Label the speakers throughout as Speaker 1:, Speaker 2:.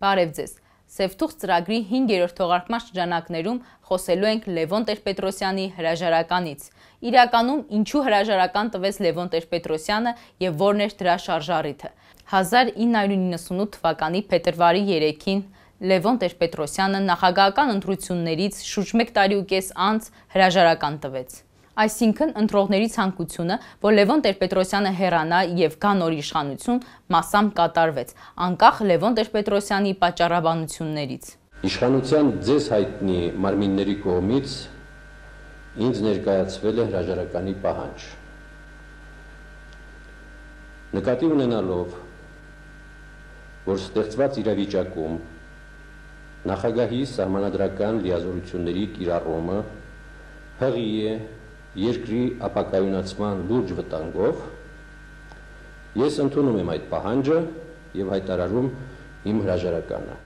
Speaker 1: Բարև ձեզ։ Սևտուխ ծրագրի 5-րդ թողարկման շրջանակներում խոսելու ենք Լևոն Տեր-Պետրոսյանի հրաժարականից։ Իրականում ինչու հրաժարական տվեց Լևոն Տեր-Պետրոսյանը եւ որն էր դրա շարժառիթը։ 1998 թվականի փետրվարի 3-ին Լևոն Տեր-Պետրոսյանը նախագահական ընտրություններից շուրջ 1 տարի ու կես անց հրաժարական տվեց այսինքն ընտրողների ցանկությունը, որ Լևոն Տեր-Պետրոսյանը հեռանա եւ գա նոր իշխանություն, massam կատարվեց, անկախ Լևոն Տեր-Պետրոսյանի պատճառաբանություններից։
Speaker 2: Իշխանության ձեզ հայտնի մարմինների կողմից ինձ ներկայացվել է հրաժարականի պահանջ։ Նկատի ունենալով, որ ստեղծված իրավիճակում նախագահի սահմանադրական լիազորությունների կիրառումը հղի է երկրի ապակայունացման լուրջ վտանգով, ես ընդունում եմ այդ պահանջը եւ հայտարարում իմ հրաժարականը։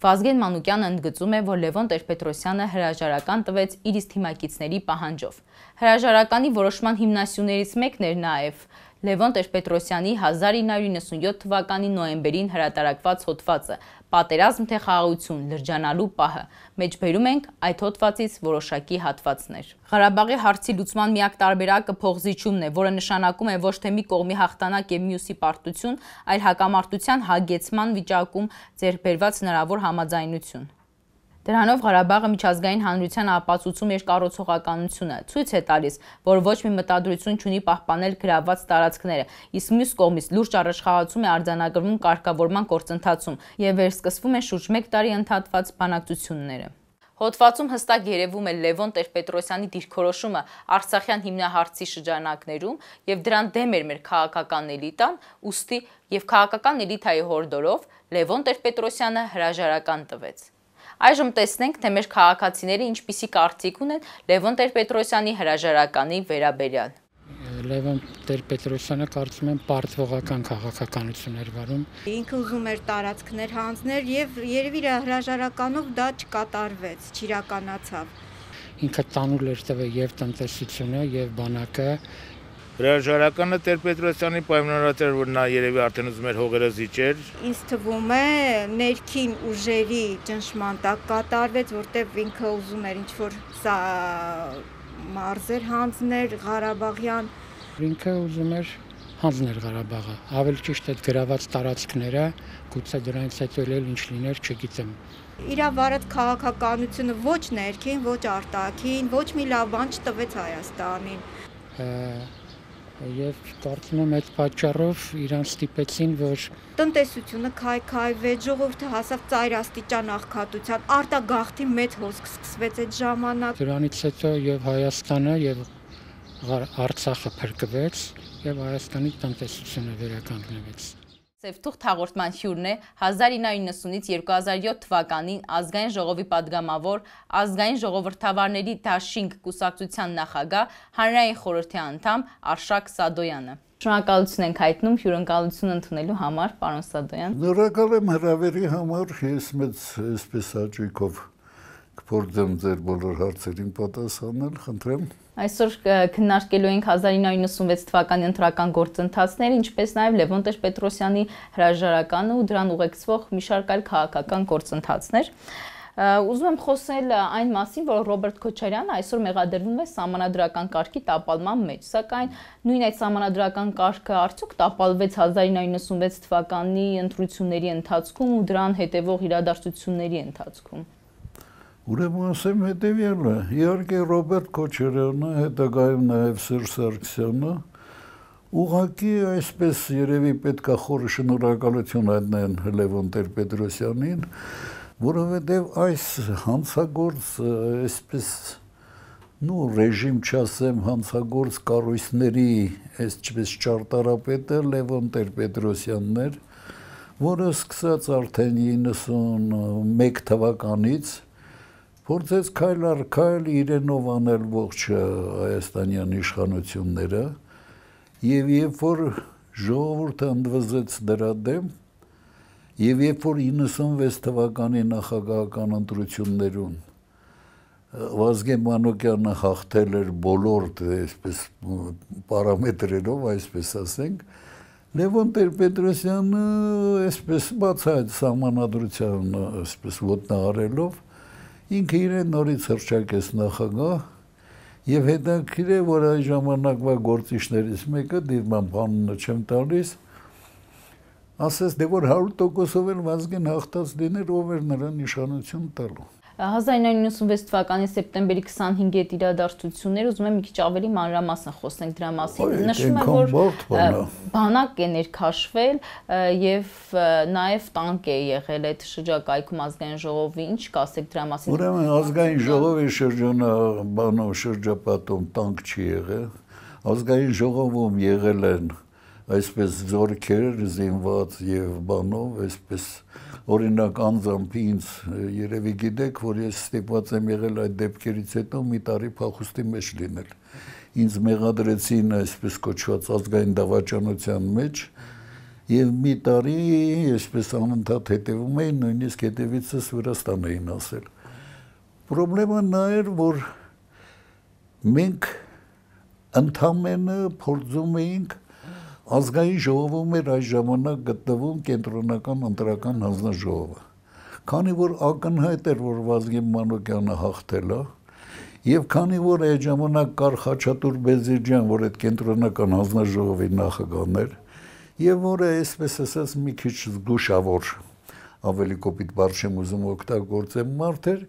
Speaker 1: Վազգեն Մանուկյանը ընդգծում է, որ Լևոն Տեր-Պետրոսյանը հրաժարական տվեց իր իսկ թիմակիցների պահանջով։ Հրաժարականի որոշման հիմնասյուներից մեկն էր նաև Լևոն Տեր-Պետրոսյանի 1997 թվականի նոեմբերին հրատարակված հոդվածը «Պատերազմ թե խաղաղություն՝ լրջանալու պահը» մեջբերում ենք այդ հոդվածից որոշակի հատվածներ։ Ղարաբաղի հարցի լուծման միակ տարբերակը փողզիչումն է, որը նշանակում է ոչ թե մի կողմի հաղթանակ եւ մյուսի պարտություն, այլ հակամարտության հագեցման վիճակում ձեռբերված հնարավոր համաձայնություն։ Դրանով Ղարաբաղը միջազգային հանրության ապացուցում իր կառուցողականությունը։ Ցույց է տալիս, որ ոչ մի մտադրություն չունի պահպանել գրաված տարածքները, իսկ մյուս կողմից լուրջ առաջխաղացում է արձանագրվում կարգավորման գործընթացում եւ վերսկսվում են շուրջ 1 տարի ընդհատված բանակցությունները։ Հոդվածում հստակ երևում է Լևոն Տեր-Պետրոսյանի դիրքորոշումը Արցախյան հիմնահարցի շրջանակներում եւ դրան դեմ էր մեր քաղաքական էլիտան, ուստի եւ քաղաքական էլիթայի հորդորով Լևոն Տեր-Պետրոսյանը հրաժարական տվեց։ Այժմ տեսնենք, թե մեր քաղաքացիները ինչպիսի կարծիք ունեն Լևոն Տեր-Պետրոսյանի հրաժարականի վերաբերյալ։
Speaker 2: Լևոն Տեր-Պետրոսյանը կարծում եմ պարտվողական քաղաքականություններ վարում։
Speaker 1: Ինքը ուզում էր տարածքներ հանձներ եւ երևի իր հրաժարականով դա չկատարվեց, չիրականացավ։
Speaker 2: Ինքը տանուլ էր տվել եւ տնտեսությունը, եւ բանակը, Հրաժարականը Տեր-Պետրոսյանի պայմանավորած էր, որ նա երևի արդեն ուզում էր հողերը զիջեր։ Ինձ
Speaker 1: թվում է ներքին ուժերի ճնշման տակ կատարվեց, որտեղ ինքը ուզում էր ինչ-որ սա մարզեր հանձներ Ղարաբաղյան։
Speaker 2: Ինքը ուզում էր հանձներ Ղարաբաղը։ Ավել ճիշտ այդ գրաված տարածքները, գուցե դրանից հետո էլ ինչ լիներ, չգիտեմ։
Speaker 1: Իրավարած քաղաքականությունը ոչ ներքին, ոչ արտաքին, ոչ մի լավ բան չտվեց Հայաստանին։
Speaker 2: հա, եւ կարծում եմ այդ պատճառով իրան ստիպեցին որ
Speaker 1: տնտեսությունը քայքայվեց ժողովուրդը հասավ ծայրաստիճան աղքատության արտագաղթի մեծ հոսք սկսվեց
Speaker 2: այդ ժամանակ դրանից հետո եւ Հայաստանը եւ Արցախը փրկվեց եւ Հայաստանի տնտեսությունը վերականգնվեց
Speaker 1: Սևթուղթ հաղորդման հյուրն է 1990-ից 2007 թվականին ազգային ժողովի падգամավոր, ազգային ժողովրդավարների դաշինք կուսակցության նախագահ, հանրային խորհրդի անդամ Արշակ Սադոյանը։ Շնորհակալություն ենք հայտնում հյուրընկալություն ընդունելու համար, պարոն Սադոյան։
Speaker 2: Շնորհակալ եմ հրավերի համար, ես մեծ այսպես աճիկով կփորձեմ ձեր բոլոր հարցերին պատասխանել, խնդրեմ։
Speaker 1: Այսօր քննարկելու ենք 1996 թվականի ընտրական գործընթացները, ինչպես նաև Լևոն Տեր-Պետրոսյանի հրաժարականը ու դրան ուղեկցվող մի շարք այլ քաղաքական գործընթացներ։ Ուզում եմ խոսել այն մասին, որ Ռոբերտ Քոչարյանը այսօր մեղադրվում է համանadrական կարգի տապալման մեջ, սակայն նույն այդ համանadrական կարգը արդյոք տապալվեց 1996 թվականի ընտրությունների ընթացքում ու դրան հետևող իրադարձությունների ընթացքում։
Speaker 2: Ուրեմն ասեմ հետևյալը, իհարկե Ռոբերտ Քոչարյանը, հետագայում նաև Սերժ Սարգսյանը ուղղակի այսպես երևի պետքա խորը շնորհակալություն հայտնեն Լևոն Տեր-Պետրոսյանին, որովհետև այս հանցագործ այսպես նու ռեժիմ չասեմ հանցագործ կառույցների այս չպես ճարտարապետը Լևոն Տեր-Պետրոսյանն էր, որը սկսած արդեն 91 թվականից փորձեց քայլ առ քայլ իրենով անել ողջ հայաստանյան իշխանությունները եւ երբ որ ժողովուրդը ընդվզեց դրա դեմ եւ երբ որ 96 թվականի նախագահական ընտրություններուն Վազգեն Մանոկյանը հաղթել էր բոլոր այսպես պարամետրերով, այսպես ասենք, Լևոն Տեր-Պետրոսյանը այսպես բացայտ սահմանադրության այսպես ոտնարելով ինքը իրեն նորից հրճակեց նախագահ եւ հետաքրիր է որ այս ժամանակվա գործիչներից մեկը դիրման բանունը չեմ տալիս ասես դե որ 100%-ով էլ վազգեն հաղթած լիներ ով էր նրան նշանություն տալու
Speaker 1: 1996 թվականի սեպտեմբերի 25-ի այդ իրադարձությունները ուզում եմ մի քիչ ավելի մանրամասն խոսենք դրա մասին։ Նշում եմ, որ բանակ է ներքաշվել եւ նաեւ տանկ է եղել այդ շրջակայքում ազգային ժողովի։ Ինչ կասեք դրա մասին։ Ուրեմն
Speaker 2: ազգային ժողովի շրջանը բանով շրջապատում տանկ չի եղել։ Ազգային ժողովում եղել են այսպես զորքեր զինված եւ բանով, այսպես օրինակ անձամբ ինձ երևի գիտեք, որ ես ստիպված եմ եղել այդ դեպքերից հետո մի տարի փախուստի մեջ լինել։ Ինձ մեղադրեցին այսպես կոչված ազգային դավաճանության մեջ եւ մի տարի այսպես անընդհատ հետևում էին, նույնիսկ հետևիցս Վրաստան էին ասել։ Պրոբլեման նա էր, որ մենք ընդամենը փորձում էինք ազգային ժողովում էր այս ժամանակ գտնվում կենտրոնական ընտրական հանձնաժողովը։ Քանի որ ակնհայտ էր, որ Վազգեն Մանուկյանը հաղթել է, Եվ քանի որ այդ ժամանակ կար Խաչատուր Բեզիջյան, որ այդ կենտրոնական հանձնաժողովի նախագահն էր, եւ որը այսպես ասած մի քիչ զգուշավոր ավելի կոպիտ բառ չեմ ուզում օգտագործեմ մարդ էր,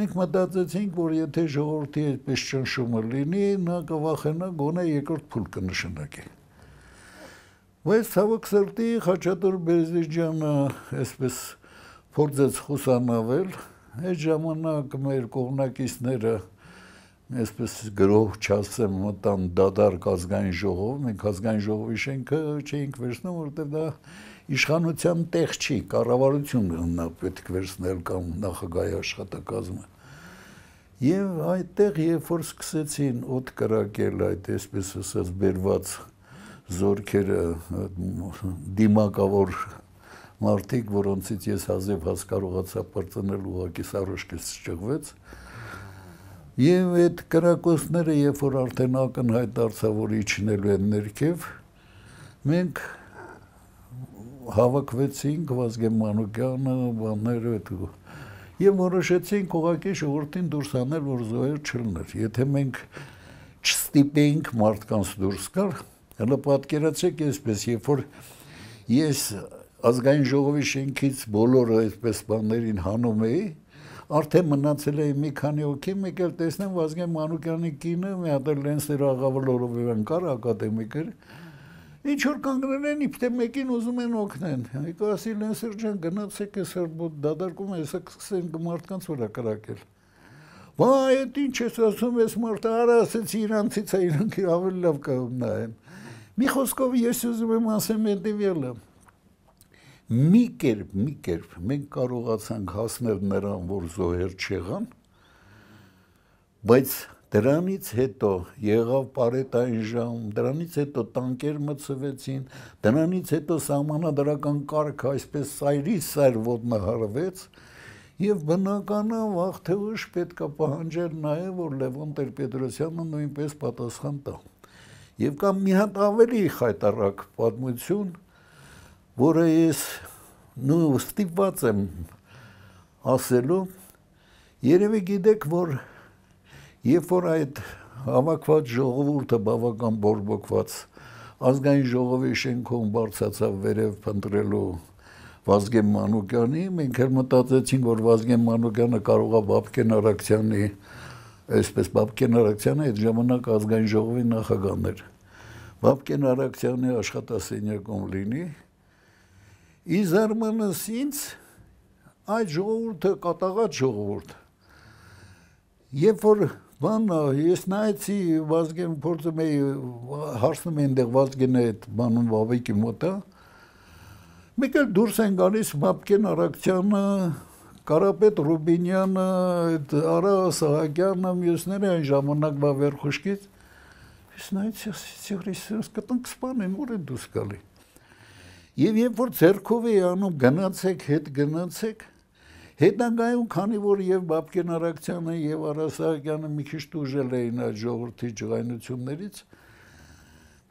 Speaker 2: մենք մտածեցինք, որ եթե ժողովրդի այդպես ճնշումը լինի, նա կվախենա գոնե երկրորդ փուլ կնշանակի։ Բայց ցավոք սրտի Խաչատուր Բերզիջյանը այսպես փորձեց խուսանավել, այդ ժամանակ մեր կողմնակիցները այսպես գրող չասեմ մտան դադարք ազգային ժողով, մենք ազգային ժողովի շենքը չէինք վերցնում, որտեղ դա իշխանության տեղ չի, կառավարությունն է պետք վերցնել կամ նախագահի աշխատակազմը։ Եվ այդտեղ երբ որ սկսեցին օդ կրակել այդ այսպես ասած բերված այդ, զորքերը դիմակավոր մարդիկ, որոնցից ես հազև հասկարողացա բրտնել ուղակի սարոշկից շճղվեց։ Եվ այդ կրակոցները, երբ որ արդեն ակնհայտ դարձավ, որ իջնելու են ներքև, մենք հավաքվեցինք Վազգեն Մանուկյանը, բաները այդ եւ որոշեցինք ուղղակի ժողովրդին դուրս անել, որ զոհեր չլներ։ Եթե մենք չստիպեինք մարդկանց դուրս գալ, Հələ պատկերացեք այսպես, երբ որ ես ազգային ժողովի շենքից բոլորը այսպես բաներին հանում էի, արդեն մնացել է մի քանի օքի, մեկ էլ տեսնեմ Վազգեն Մանուկյանի կինը, մի հատ լենսեր աղավլորով իրեն կար ակադեմիկ էր։ Ինչ որ կանգնել են, իբթե մեկին ուզում են օգնեն։ Եկա ասի լենսեր ջան, գնացեք այս հոտ դադարկում է, հեսա կսկսեն մարդկանց վրա կրակել։ Վայ, այդ ինչ ես ասում, ես մարդը արա ասեցի իրանցից է, իրանք ավելի լավ կնայեն։ Մի խոսքով ես ուզում եմ ասեմ հետևյալը։ Մի կերպ, մի կերպ մենք կարողացանք հասնել նրան, որ զոհեր չեղան, բայց Դրանից հետո եղավ պարետային ժամ, դրանից հետո տանկեր մցվեցին, դրանից հետո սահմանադրական կարգը այսպես սայրի սայր ոտնահարվեց եւ բնականավ աղթեղուշ պետքա պահանջեր նաեւ որ Լևոն Տեր-Պետրոսյանը նույնպես պատասխան տա։ Եվ կամ մի հատ ավելի խայտարակ պատմություն, որը ես նու ստիպված եմ ասելու, երևի գիտեք, որ երբ որ այդ համակված ժողովուրդը բավական բորբոքված ազգային ժողովի շենքում բարձացավ վերև փնտրելու Վազգեն Մանուկյանի, մենք էլ մտածեցինք, որ Վազգեն Մանուկյանը կարող է Բաբկեն Արաքցյանի, այսպես Բաբկեն Արաքցյանը այդ ժամանակ ազգային ժողովի նախագահն էր։ Վապկեն Արաքցյանի աշխատասենյակում լինի։ Ի զարմանս ինձ այդ ժողովուրդը կատաղած ժողովուրդ։ Երբ որ բանը ես նայեցի Վազգեն փորձում էի հարցնում էի այնտեղ Վազգենը այդ բանում Վավիկի մոտը։ Մեկ էլ դուրս են գալիս Վապկեն Արաքցյանը, Կարապետ Ռուբինյանը, այդ Արա Սահակյանը, մյուսները այն ժամանակվա վերխուշկից նայեց սիգրիսերս կտնք սպանեմ որ է դուս գալի եւ երբ որ зерքով էի անում գնացեք հետ գնացեք հետագայում քանի որ եւ Բաբկեն Արաքցյանը եւ Արասահակյանը մի քիչ դուժել էին այդ ժողովրդի ջղայնություններից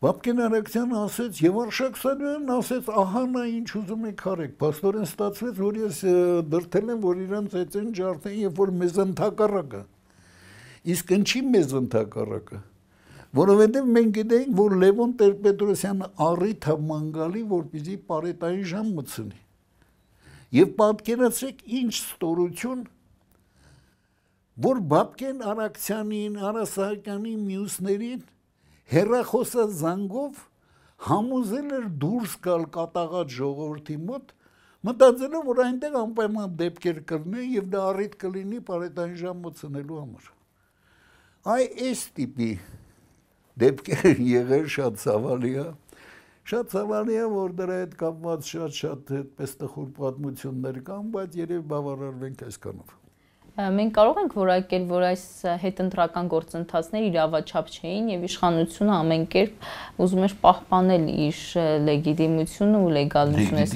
Speaker 2: Բաբկեն Արաքցյանը ասեց եւ Արշակսանյանն ասեց ահա նա ինչ ուզում եք արեք Պաստորեն ստացվեց որ ես դրթել եմ որ իրանց այդ են ջարդեն եւ որ մեզ ընդհակառակը իսկ ինչի մեզ ընդհակառակը որովհետև մենք գիտենք, որ Լևոն Տեր-Պետրոսյանը առիթը մանգալի, որպեսզի պարետային ժամ մցնի։ Եվ պատկերացրեք ինչ ստորություն, որ Բաբկեն Արաքցյանին, Արասահակյանի մյուսներին հերախոսած զանգով համոզել էր դուրս գալ կատաղած ժողովրդի մոտ, մտածելով, որ այնտեղ անպայման դեպքեր կլինեն եւ դա առիթ կլինի պարետային ժամ մցնելու համար։ Այ այս տիպի դեպքեր եղել շատ ցավալի է շատ ցավալի է որ դրա հետ կապված շատ շատ այդպես տխուր պատմություններ կան բայց երբ բավարարվենք այսքանով
Speaker 1: մենք կարող ենք որակել, որ այս հետընտրական գործընթացները իր ավաչափ չէին եւ իշխանությունը ամեն կերպ ուզում էր պահպանել իր լեգիտիմությունը ու լեգալությունը այս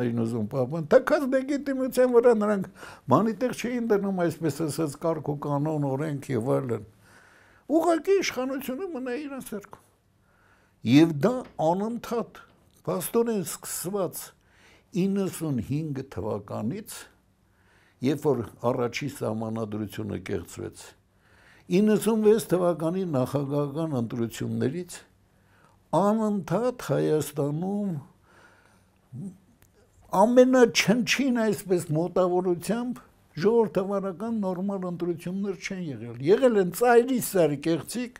Speaker 2: ընդունությունը։ Լեգիտիմություն չի, ուղղակի իշխանությունն էին ուզում պահպանել։ Թակած լեգիտիմության վրա նրանք մանիտեղ չէին դնում այսպես ասած կարգ ու կանոն, օրենք եւ այլն։ Ուղղակի իշխանությունը մնա իրենց հերքում։ Եվ դա անընդհատ բաստոնից սկսված 95 թվականից երբ որ առաջի համանadrությունը կեղծվեց 96 թվականի նախագահական ընտրություններից անընդհատ Հայաստանում ամենաչնչին այսպես մոտավորությամբ ժողովրդավարական նորմալ ընտրություններ չեն եղել։ Եղել են ծայրի սարի կեղծիկ,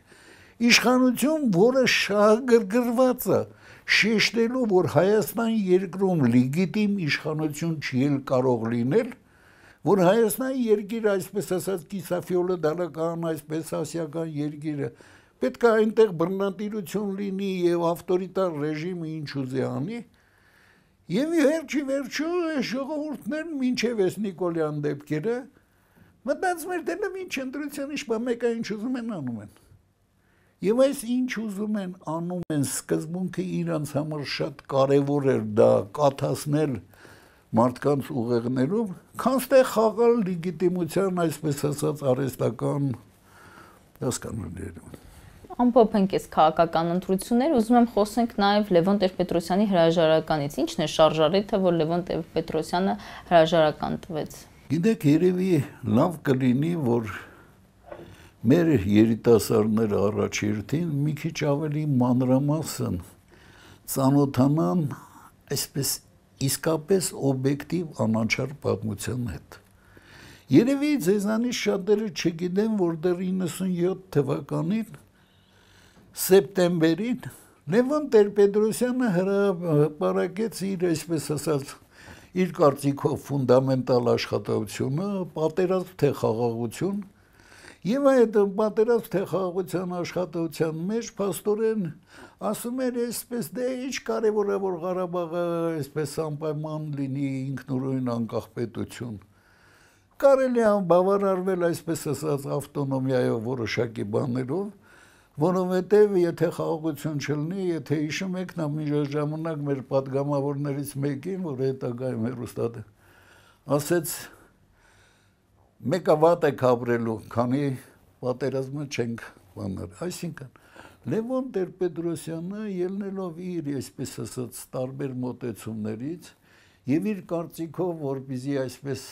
Speaker 2: իշխանություն, որը շահագրգռված է, շեշտելով, որ Հայաստան երկրում լեգիտիմ իշխանություն չի կարող լինել, որ Հայաստանի երկիրը, այսպես ասած, կիսաֆիոլը դալական, այսպես ասիական երկիրը, պետք է այնտեղ բռնատիրություն լինի եւ ավտորիտար ռեժիմը ինչ ուզի անի, Եվ վերջի վերջո ժողովուրդներն մինչև էս Նիկոլյան դեպքերը մտածում էր դեռ ինչ ընտրության իշ բա մեկը ինչ ուզում են անում են։ Եվ այս ինչ ուզում են անում են սկզբունքը իրանց համար շատ կարևոր էր դա կաթասնել մարդկանց ուղեղներով, քանստեղ խաղալ լեգիտիմության, այսպես ասած, արեստական հասկանալիներով
Speaker 1: ամփոփենք այս քաղաքական ընտրությունները, ուզում եմ խոսենք նաև Լևոն Տեր-Պետրոսյանի հրաժարականից։ Ինչն է շարժառիթը, որ Լևոն Տեր-Պետրոսյանը հրաժարական տվեց։
Speaker 2: Գիտեք, երևի լավ կլինի, որ մեր երիտասարդները առաջերտին մի քիչ ավելի մանրամասն ծանոթանան այսպես իսկապես օբյեկտիվ անաչար պատմության հետ։ Երևի ձեզանից շատերը չգիտեն, որ դեռ 97 թվականին սեպտեմբերին Լևոն Տեր-Պետրոսյանը հրապարակեց իր այսպես ասած իր կարծիքով ֆունդամենտալ աշխատությունը, պատերազմ թե խաղաղություն, Եվ այդ պատերազմ թե խաղաղության աշխատության մեջ աստորեն ասում էր այսպես դե ի՞նչ կարևոր է որ Ղարաբաղը այսպես անպայման լինի ինքնուրույն անկախ պետություն։ Կարելի է բավարարվել այսպես ասած ավտոնոմիայով որոշակի բաներով, որովհետև եթե խաղաղություն չլինի, եթե հիշում եք նա միջաժամանակ մեր падգամավորներից մեկին, որ հետագայում հերոստատը ասեց մեկը վատ է կապրելու, քանի պատերազմը չենք բաներ։ Այսինքն Լևոն Տեր-Պետրոսյանը ելնելով իր, այսպես ասած, տարբեր մոտեցումներից եւ իր կարծիքով, որբիզի այսպես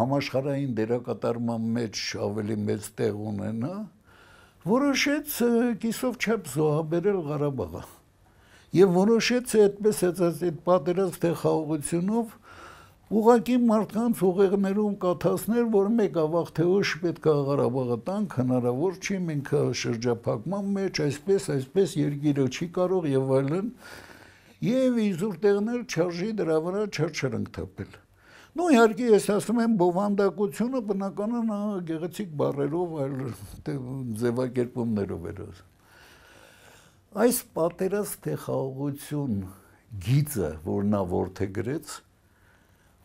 Speaker 2: համաշխարհային դերակատարման մեջ ավելի մեծ տեղ ունենա, որոշեց կիսով չափ զոհաբերել Ղարաբաղը։ Եվ որոշեց այդպես ասած այդ պատերազմ թե խաղաղությունով ուղակի մարդկանց ուղեղներում կաթասներ, որ մեկ ավաղ թե ոչ պետք է Ղարաբաղը տանք, հնարավոր չի, մենք շրջափակման մեջ այսպես, այսպես երկիրը չի կարող եւ այլն։ Եվ իզուր տեղներ չարժի դրա վրա չարչրանք թափել։ Ну իհարկե ես ասում եմ բովանդակությունը բնականան գեղեցիկ բարերով այլ ձևակերպումներով էր այս պատերազմ թե խաղաղություն գիծը որ նա որթե գրեց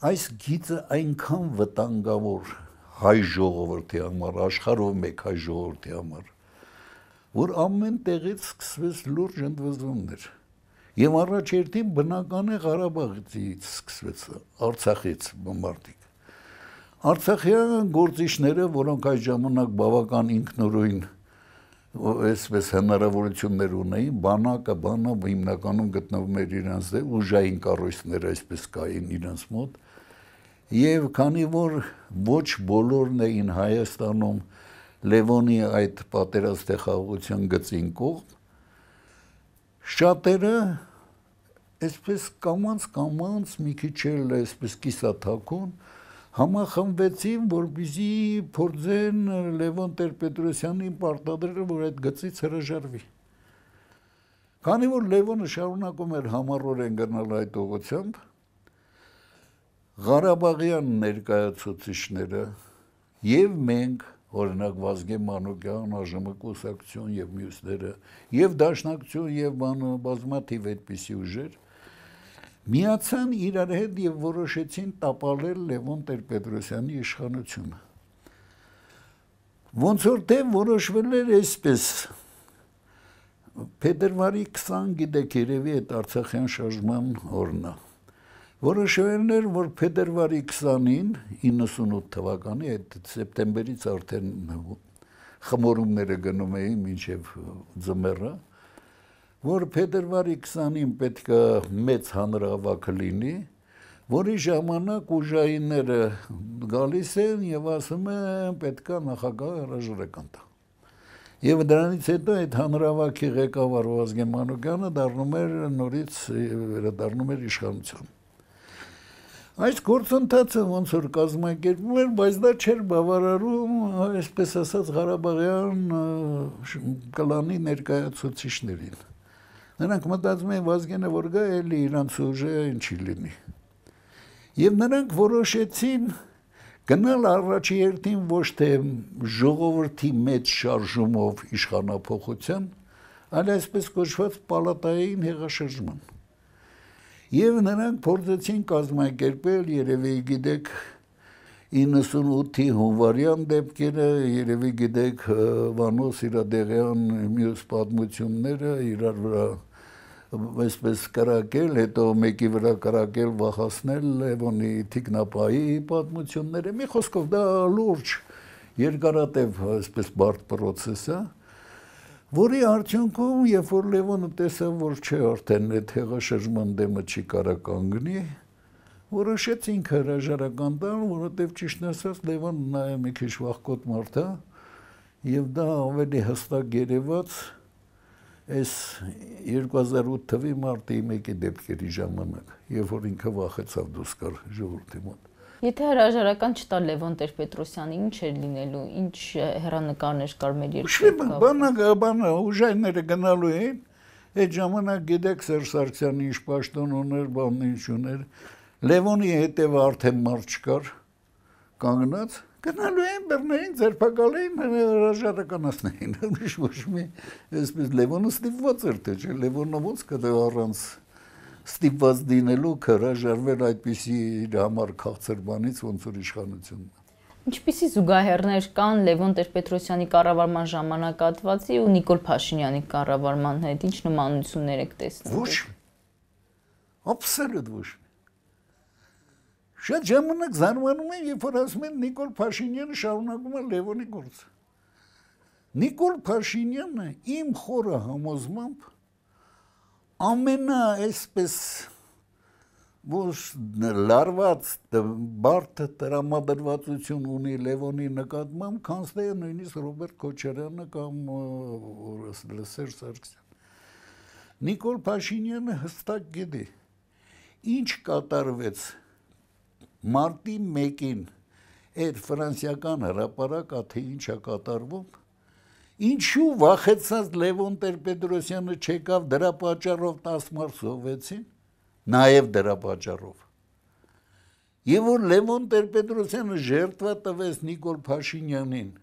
Speaker 2: այս գիծը այնքան վտանգավոր հայ ժողովրդի համար, աշխարհով մեկ հայ ժողովրդի համար, որ ամեն տեղից սկսվեց լուրջ ընդվզումներ։ Եվ առաջերտին բնական է Ղարաբաղից սկսվեց Արցախից մարտիկ։ Արցախյան գործիչները, որոնք այս ժամանակ բավական ինքնուրույն այսպես հնարավորություններ ունեին, բանակը, բանը հիմնականում գտնվում էր իրանց դե ուժային կառույցներ այսպես կային իրանց մոտ։ Եվ քանի որ ոչ բոլորն էին Հայաստանում Լևոնի այդ պատերազմի խաղաղության գծին կողմ, շատերը այսպես կամած կամած մի քիչ էլ այսպես կիսաթակուն համախմբվեցին, որպեսզի փորձեն Լևոն Տեր-Պետրոսյանին պարտադրել, որ այդ գծից հրաժարվի։ Քանի որ Լևոնը շարունակում էր համառորեն գնալ այդ ուղությամբ, Ղարաբաղյան ներկայացուցիչները եւ մենք, օրինակ Վազգեն Մանուկյան, ԱԺՄ կուսակցություն եւ մյուսները, եւ Դաշնակցություն եւ բազմաթիվ այդպիսի ուժեր միացան իրար հետ եւ որոշեցին տապալել Լևոն Տեր-Պետրոսյանի իշխանությունը։ Ոնց որ դե որոշվել էր այսպես Փետրվարի 20 գիտեք երևի այդ Արցախյան շարժման օրնա։ Որոշվել էր որ Փետրվարի 20-ին 98 թվականի այդ սեպտեմբերից արդեն խմորումները գնում էին մինչև ձմեռը որ փետրվարի 20-ին պետք է մեծ հանրահավաք լինի, որի ժամանակ ուժայինները գալիս են եւ ասում են պետք է նախագահ հրաժարական տա։ Եվ դրանից հետո այդ հանրահավաքի ղեկավար Վազգեն Մանուկյանը դառնում էր նորից վերադառնում էր իշխանություն։ Այս գործընթացը ոնց որ կազմակերպվում էր, բայց դա չէր բավարարում, այսպես ասած, Ղարաբաղյան կլանի ներկայացուցիչներին Նրանք մտածում են Վազգենը որ գա, էլի իրանց ուժը ինչի լինի։ Եվ նրանք որոշեցին գնալ առաջի երթին ոչ թե ժողովրդի մեծ շարժումով իշխանապողության, այլ այսպես կոչված պալատային հեղաշրջման։ Եվ նրանք փորձեցին կազմակերպել, երևի գիտեք, 98-ի հունվարյան դեպքերը, երևի գիտեք Վանոս Սիրադեղյան մյուս պատմությունները իրար վրա այսպես կրակել, հետո մեկի վրա կրակել, վախացնել Լևոնի Թիկնապայի պատմությունները։ Մի խոսքով դա լուրջ երկարատև այսպես բարդ process է, որի արդյունքում, երբ որ Լևոնը տեսավ, որ չէ արդեն այդ հեղաշրջման դեմը չի կարա կանգնի, որոշեց ինքը հրաժարական տալ, որովհետև ճիշտ ասած Լևոնը նաև մի քիչ վախկոտ մարդ է, եւ դա ավելի հստակ երևաց այս 2008 թվի մարտի 1-ի դեպքերի ժամանակ, երբ որ ինքը վախեցավ դուրս գար ժողովրդի մոտ։
Speaker 1: Եթե հրաժարական չտա Լևոն Տեր-Պետրոսյանին, ինչ էր լինելու, ինչ հերանեկարներ կար մեր երկրում։
Speaker 2: Բանը բանը ուժայինները գնալու էին։ Այդ ժամանակ գիտեք Սերժ Սարգսյանը ինչ պաշտոն ուներ, բան ինչ ուներ։ Լևոնի հետև արդեն մարդ չկար կանգնած գնալու են բռնային ձերբակալային հրաժարականացնային ուրիշ ոչ մի այսպես լևոնը ստիպված էր թե չէ լևոնը ոնց կդե առանց ստիպված դինելու հրաժարվել այդպիսի իր համար քաղցր բանից ոնց որ իշխանությունն
Speaker 1: Ինչպիսի զուգահեռներ կան Լևոն Տեր-Պետրոսյանի կառավարման ժամանակատվածի ու Նիկոլ Փաշինյանի կառավարման հետ ինչ նմանություններ եք տեսնում։ Ոչ։
Speaker 2: Աբսոլյուտ ոչ։ Շատ ժամանակ զարմանում են, երբ որ ասում են Նիկոլ Փաշինյանը շարունակում է Լևոնի գործը։ Նիկոլ Փաշինյանը իմ խորը համոզմամբ ամենա այսպես որ լարված բարդ տրամադրվածություն ունի Լևոնի նկատմամբ, քան թե նույնիսկ Ռոբերտ Քոչարյանը կամ Սերժ Սարգսյան։ Նիկոլ Փաշինյանը հստակ գիտի ինչ կատարվեց 19 մարտի 1-ին այդ ֆրանսիական հրապարակը թե ինչ է կատարվում ինչու վախեցած Լևոն Տեր-Պետրոսյանը չեկավ դրա պատճառով 10 մարտ սովեցին նաև դրա պատճառով եւ որ Լևոն Տեր-Պետրոսյանը ժերտվա տվեց Նիկոլ Փաշինյանին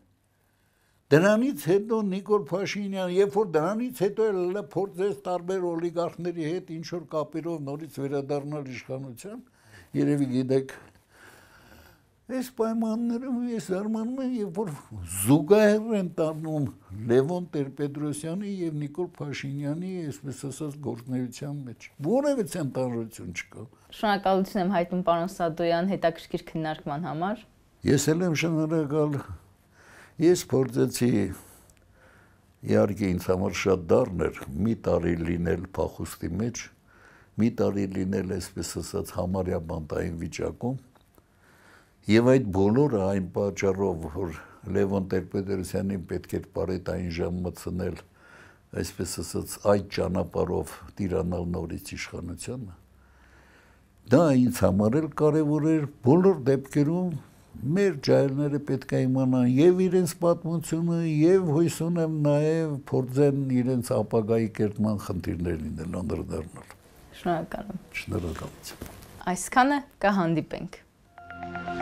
Speaker 2: Դրանից հետո Նիկոլ Փաշինյան, երբ որ դրանից հետո էլ փորձեց տարբեր օլիգարխների հետ ինչ որ կապերով նորից վերադառնալ իշխանության, երևի գիտեք, Այս պայմաններում ես արմանում եմ, երբ որ զուգահեռ են տանում Լևոն Տեր-Պետրոսյանի եւ Նիկոլ Փաշինյանի, այսպես ասած, գործնեության մեջ որևէ ցենտրություն չկա։
Speaker 1: Շնորհակալություն եմ հայտնում պարոն Սադոյան հետաքրքիր քննարկման համար։
Speaker 2: Ես էլ եմ շնորհակալ։ Ես փորձեցի իհարկե ինձ համար շատ դառն էր մի տարի լինել փախուստի մեջ, մի տարի լինել այսպես ասած համարյա բանտային վիճակում Եվ այդ բոլորը այն պատճառով, որ Լևոն Տեր-Պետրոսյանին պետք էր բարետային ժամ մտցնել, այսպես ասած, այդ ճանապարով տիրանալ նորից իշխանությանը, դա ինձ համար էլ կարևոր էր բոլոր դեպքերում մեր ջայլները պետք է իմանան եւ իրենց պատմությունը եւ հույս ունեմ նաեւ փորձեն իրենց ապագայի կերտման խնդիրներին էլ անդրադառնալ։
Speaker 1: Շնորհակալ եմ։
Speaker 2: Շնորհակալություն։
Speaker 1: Այսքանը կհանդիպենք։ Thank you